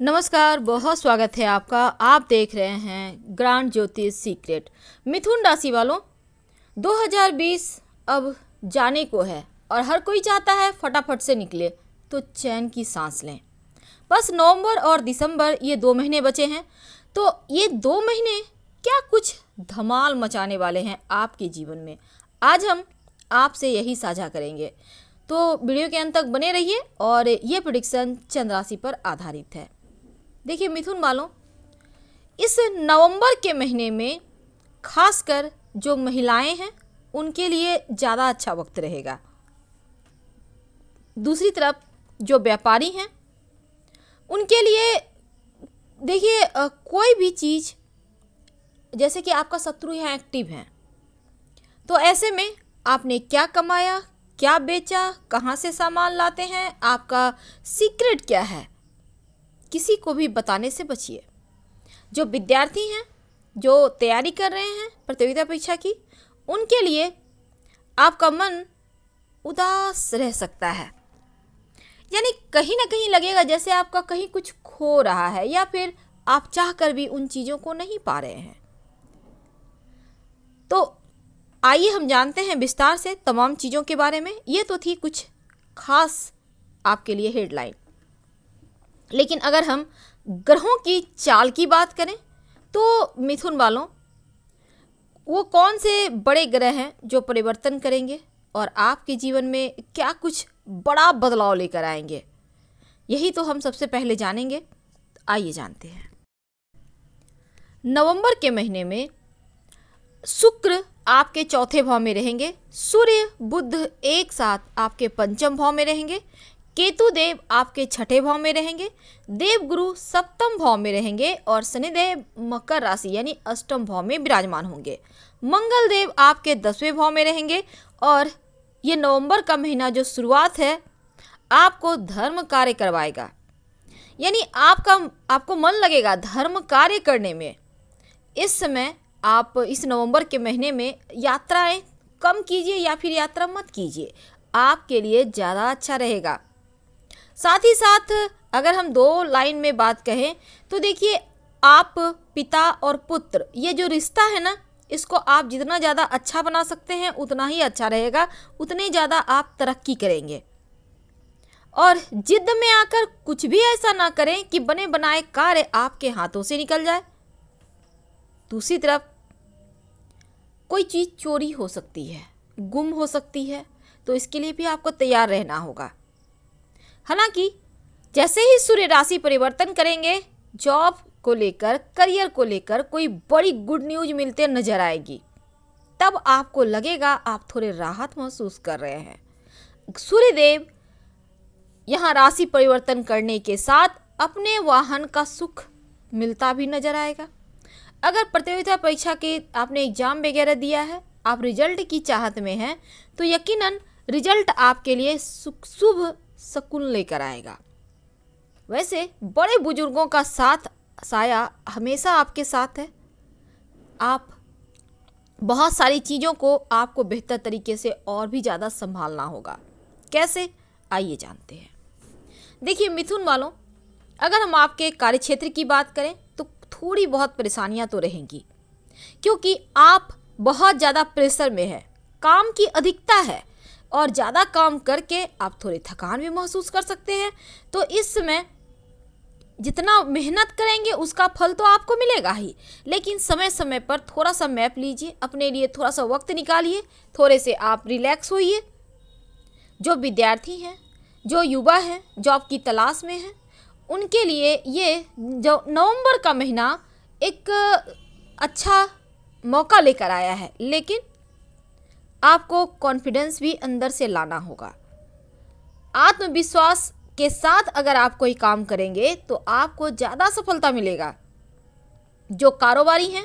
नमस्कार बहुत स्वागत है आपका आप देख रहे हैं ग्रांड ज्योतिष सीक्रेट मिथुन राशि वालों 2020 अब जाने को है और हर कोई चाहता है फटाफट से निकले तो चैन की सांस लें बस नवंबर और दिसंबर ये दो महीने बचे हैं तो ये दो महीने क्या कुछ धमाल मचाने वाले हैं आपके जीवन में आज हम आपसे यही साझा करेंगे तो वीडियो के अंत तक बने रहिए और ये प्रोडिक्शन चंद्राशि पर आधारित है देखिए मिथुन वालों इस नवंबर के महीने में खासकर जो महिलाएं हैं उनके लिए ज़्यादा अच्छा वक्त रहेगा दूसरी तरफ जो व्यापारी हैं उनके लिए देखिए कोई भी चीज़ जैसे कि आपका शत्रु यहाँ एक्टिव है तो ऐसे में आपने क्या कमाया क्या बेचा कहाँ से सामान लाते हैं आपका सीक्रेट क्या है किसी को भी बताने से बचिए जो विद्यार्थी हैं जो तैयारी कर रहे हैं प्रतियोगिता परीक्षा की उनके लिए आपका मन उदास रह सकता है यानी कहीं ना कहीं लगेगा जैसे आपका कहीं कुछ खो रहा है या फिर आप चाह कर भी उन चीज़ों को नहीं पा रहे हैं तो आइए हम जानते हैं विस्तार से तमाम चीज़ों के बारे में ये तो थी कुछ खास आपके लिए हेडलाइन लेकिन अगर हम ग्रहों की चाल की बात करें तो मिथुन वालों वो कौन से बड़े ग्रह हैं जो परिवर्तन करेंगे और आपके जीवन में क्या कुछ बड़ा बदलाव लेकर आएंगे यही तो हम सबसे पहले जानेंगे तो आइए जानते हैं नवंबर के महीने में शुक्र आपके चौथे भाव में रहेंगे सूर्य बुध एक साथ आपके पंचम भाव में रहेंगे केतु देव आपके छठे भाव में रहेंगे देव गुरु सप्तम भाव में रहेंगे और शनिदेव मकर राशि यानी अष्टम भाव में विराजमान होंगे मंगल देव आपके दसवें भाव में रहेंगे और ये नवंबर का महीना जो शुरुआत है आपको धर्म कार्य करवाएगा यानी आपका आपको मन लगेगा धर्म कार्य करने में इस समय आप इस नवंबर के महीने में यात्राएं कम कीजिए या फिर यात्रा मत कीजिए आपके लिए ज़्यादा अच्छा रहेगा साथ ही साथ अगर हम दो लाइन में बात कहें तो देखिए आप पिता और पुत्र ये जो रिश्ता है ना इसको आप जितना ज़्यादा अच्छा बना सकते हैं उतना ही अच्छा रहेगा उतने ज़्यादा आप तरक्की करेंगे और जिद में आकर कुछ भी ऐसा ना करें कि बने बनाए कार्य आपके हाथों से निकल जाए दूसरी तरफ कोई चीज़ चोरी हो सकती है गुम हो सकती है तो इसके लिए भी आपको तैयार रहना होगा हालांकि जैसे ही सूर्य राशि परिवर्तन करेंगे जॉब को लेकर करियर को लेकर कोई बड़ी गुड न्यूज मिलते नजर आएगी तब आपको लगेगा आप थोड़े राहत महसूस कर रहे हैं सूर्यदेव यहाँ राशि परिवर्तन करने के साथ अपने वाहन का सुख मिलता भी नजर आएगा अगर प्रतियोगिता परीक्षा के आपने एग्जाम वगैरह दिया है आप रिजल्ट की चाहत में हैं तो यकीनन रिजल्ट आपके लिए शुभ सकुन लेकर आएगा वैसे बड़े बुजुर्गों का साथ साया हमेशा आपके साथ है आप बहुत सारी चीज़ों को आपको बेहतर तरीके से और भी ज़्यादा संभालना होगा कैसे आइए जानते हैं देखिए मिथुन वालों अगर हम आपके कार्यक्षेत्र की बात करें तो थोड़ी बहुत परेशानियां तो रहेंगी क्योंकि आप बहुत ज़्यादा प्रेशर में है काम की अधिकता है और ज़्यादा काम करके आप थोड़ी थकान भी महसूस कर सकते हैं तो इस समय जितना मेहनत करेंगे उसका फल तो आपको मिलेगा ही लेकिन समय समय पर थोड़ा सा मैप लीजिए अपने लिए थोड़ा सा वक्त निकालिए थोड़े से आप रिलैक्स होइए जो विद्यार्थी हैं जो युवा हैं जॉब की तलाश में हैं उनके लिए ये जो नवंबर का महीना एक अच्छा मौका लेकर आया है लेकिन आपको कॉन्फिडेंस भी अंदर से लाना होगा आत्मविश्वास के साथ अगर आप कोई काम करेंगे तो आपको ज़्यादा सफलता मिलेगा जो कारोबारी हैं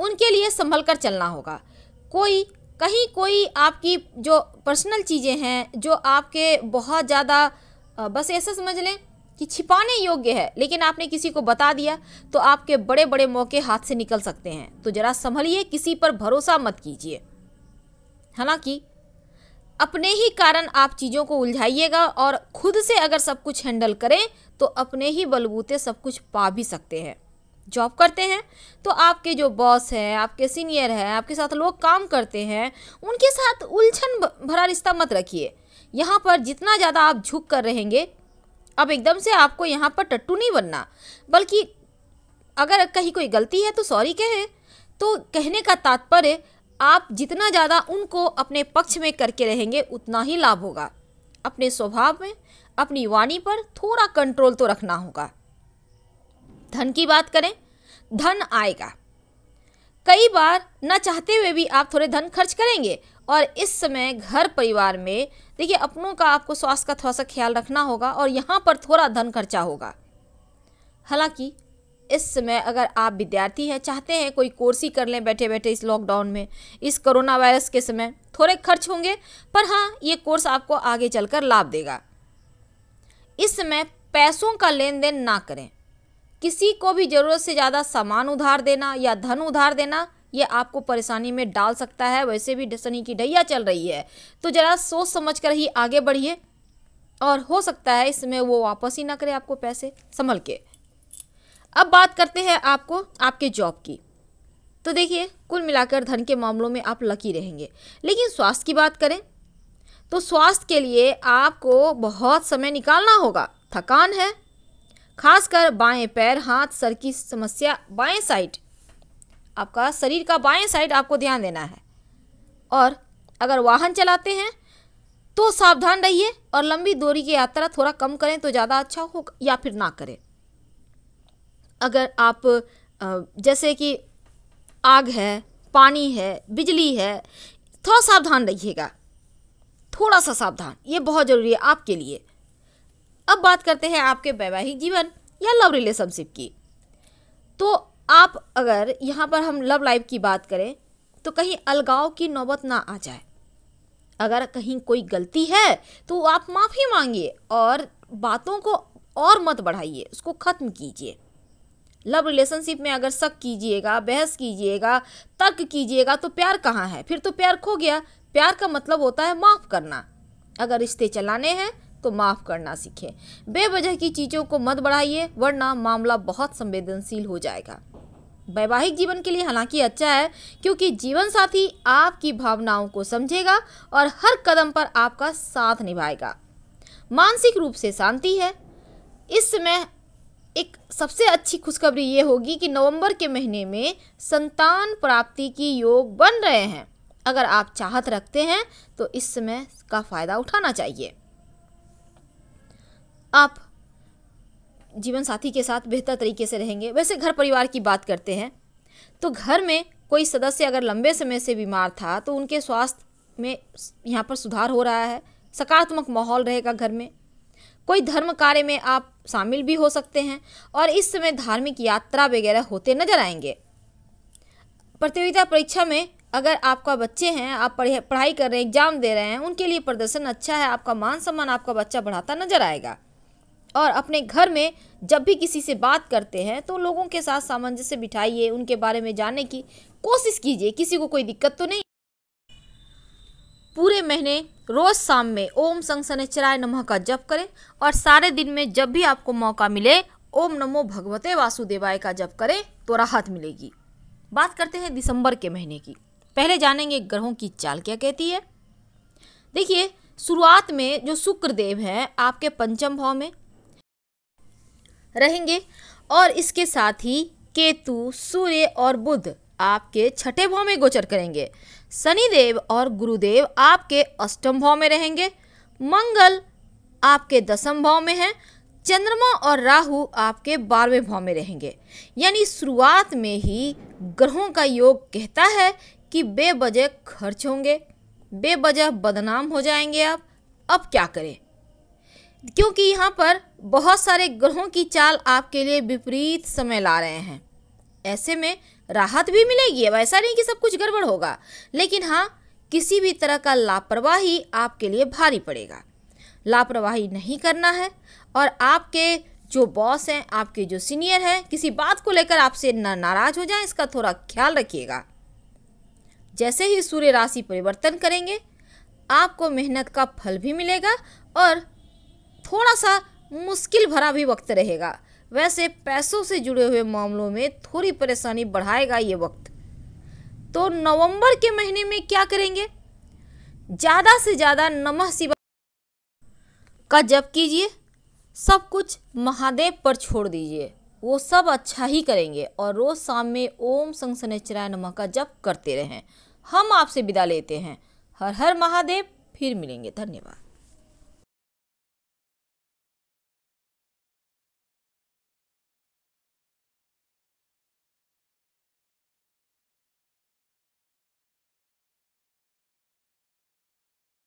उनके लिए संभल कर चलना होगा कोई कहीं कोई आपकी जो पर्सनल चीज़ें हैं जो आपके बहुत ज़्यादा बस ऐसा समझ लें कि छिपाने योग्य है लेकिन आपने किसी को बता दिया तो आपके बड़े बड़े मौके हाथ से निकल सकते हैं तो ज़रा संभलिए किसी पर भरोसा मत कीजिए हालांकि अपने ही कारण आप चीज़ों को उलझाइएगा और खुद से अगर सब कुछ हैंडल करें तो अपने ही बलबूते सब कुछ पा भी सकते हैं जॉब करते हैं तो आपके जो बॉस हैं आपके सीनियर हैं आपके साथ लोग काम करते हैं उनके साथ उलझन भरा रिश्ता मत रखिए यहाँ पर जितना ज़्यादा आप झुक कर रहेंगे अब एकदम से आपको यहाँ पर टट्टू नहीं बनना बल्कि अगर कहीं कोई गलती है तो सॉरी कहें तो कहने का तात्पर्य आप जितना ज़्यादा उनको अपने पक्ष में करके रहेंगे उतना ही लाभ होगा अपने स्वभाव में अपनी वाणी पर थोड़ा कंट्रोल तो रखना होगा धन की बात करें धन आएगा कई बार न चाहते हुए भी आप थोड़े धन खर्च करेंगे और इस समय घर परिवार में देखिए अपनों का आपको स्वास्थ्य का थोड़ा सा ख्याल रखना होगा और यहाँ पर थोड़ा धन खर्चा होगा हालांकि इस समय अगर आप विद्यार्थी हैं चाहते हैं कोई कोर्स ही कर लें बैठे बैठे इस लॉकडाउन में इस कोरोना वायरस के समय थोड़े खर्च होंगे पर हाँ ये कोर्स आपको आगे चलकर लाभ देगा इस समय पैसों का लेन देन ना करें किसी को भी ज़रूरत से ज़्यादा सामान उधार देना या धन उधार देना ये आपको परेशानी में डाल सकता है वैसे भी सनी की ढैया चल रही है तो ज़रा सोच समझ कर ही आगे बढ़िए और हो सकता है इसमें वो वापस ही ना करे आपको पैसे संभल के अब बात करते हैं आपको आपके जॉब की तो देखिए कुल मिलाकर धन के मामलों में आप लकी रहेंगे लेकिन स्वास्थ्य की बात करें तो स्वास्थ्य के लिए आपको बहुत समय निकालना होगा थकान है खासकर बाएं पैर हाथ सर की समस्या बाएं साइड आपका शरीर का बाएं साइड आपको ध्यान देना है और अगर वाहन चलाते हैं तो सावधान रहिए और लंबी दूरी की यात्रा थोड़ा कम करें तो ज़्यादा अच्छा हो या फिर ना करें अगर आप जैसे कि आग है पानी है बिजली है थोड़ा सावधान रहिएगा थोड़ा सा सावधान ये बहुत ज़रूरी है आपके लिए अब बात करते हैं आपके वैवाहिक जीवन या लव रिलेशनशिप की तो आप अगर यहाँ पर हम लव लाइफ की बात करें तो कहीं अलगाव की नौबत ना आ जाए अगर कहीं कोई गलती है तो आप माफ़ी मांगिए और बातों को और मत बढ़ाइए उसको ख़त्म कीजिए लव रिलेशनशिप में अगर शक कीजिएगा बहस कीजिएगा तर्क कीजिएगा तो प्यार कहाँ है फिर तो प्यार खो गया प्यार का मतलब होता है माफ़ करना अगर रिश्ते चलाने हैं तो माफ़ करना सीखें बेवजह की चीज़ों को मत बढ़ाइए वरना मामला बहुत संवेदनशील हो जाएगा वैवाहिक जीवन के लिए हालांकि अच्छा है क्योंकि जीवन साथी आपकी भावनाओं को समझेगा और हर कदम पर आपका साथ निभाएगा मानसिक रूप से शांति है इस समय एक सबसे अच्छी खुशखबरी ये होगी कि नवंबर के महीने में संतान प्राप्ति की योग बन रहे हैं अगर आप चाहत रखते हैं तो इस समय का फ़ायदा उठाना चाहिए आप जीवन साथी के साथ बेहतर तरीके से रहेंगे वैसे घर परिवार की बात करते हैं तो घर में कोई सदस्य अगर लंबे समय से बीमार था तो उनके स्वास्थ्य में यहाँ पर सुधार हो रहा है सकारात्मक माहौल रहेगा घर में कोई धर्म कार्य में आप शामिल भी हो सकते हैं और इस समय धार्मिक यात्रा वगैरह होते नजर आएंगे प्रतियोगिता परीक्षा में अगर आपका बच्चे हैं आप पढ़ाई कर रहे हैं एग्जाम दे रहे हैं उनके लिए प्रदर्शन अच्छा है आपका मान सम्मान आपका बच्चा बढ़ाता नजर आएगा और अपने घर में जब भी किसी से बात करते हैं तो लोगों के साथ सामंजस्य बिठाइए उनके बारे में जानने की कोशिश कीजिए किसी को कोई दिक्कत तो नहीं पूरे महीने रोज शाम में ओम संग शनिचराय नम का जप करें और सारे दिन में जब भी आपको मौका मिले ओम नमो भगवते वासुदेवाय का जप करें तो राहत मिलेगी बात करते हैं दिसंबर के महीने की पहले जानेंगे ग्रहों की चाल क्या कहती है देखिए शुरुआत में जो शुक्रदेव हैं आपके पंचम भाव में रहेंगे और इसके साथ ही केतु सूर्य और बुध आपके छठे भाव में गोचर करेंगे शनिदेव और गुरुदेव आपके अष्टम भाव में रहेंगे मंगल आपके दसम भाव में है चंद्रमा और राहु आपके बारहवें भाव में रहेंगे यानी शुरुआत में ही ग्रहों का योग कहता है कि बेवजह खर्च होंगे बेवजह बदनाम हो जाएंगे आप अब क्या करें क्योंकि यहाँ पर बहुत सारे ग्रहों की चाल आपके लिए विपरीत समय ला रहे हैं ऐसे में राहत भी मिलेगी अब ऐसा नहीं कि सब कुछ गड़बड़ होगा लेकिन हाँ किसी भी तरह का लापरवाही आपके लिए भारी पड़ेगा लापरवाही नहीं करना है और आपके जो बॉस हैं आपके जो सीनियर हैं किसी बात को लेकर आपसे ना नाराज हो जाए इसका थोड़ा ख्याल रखिएगा जैसे ही सूर्य राशि परिवर्तन करेंगे आपको मेहनत का फल भी मिलेगा और थोड़ा सा मुश्किल भरा भी वक्त रहेगा वैसे पैसों से जुड़े हुए मामलों में थोड़ी परेशानी बढ़ाएगा ये वक्त तो नवंबर के महीने में क्या करेंगे ज़्यादा से ज़्यादा नमः शिवाय का जप कीजिए सब कुछ महादेव पर छोड़ दीजिए वो सब अच्छा ही करेंगे और रोज़ शाम में ओम सनेचराय नमः का जप करते रहें हम आपसे विदा लेते हैं हर हर महादेव फिर मिलेंगे धन्यवाद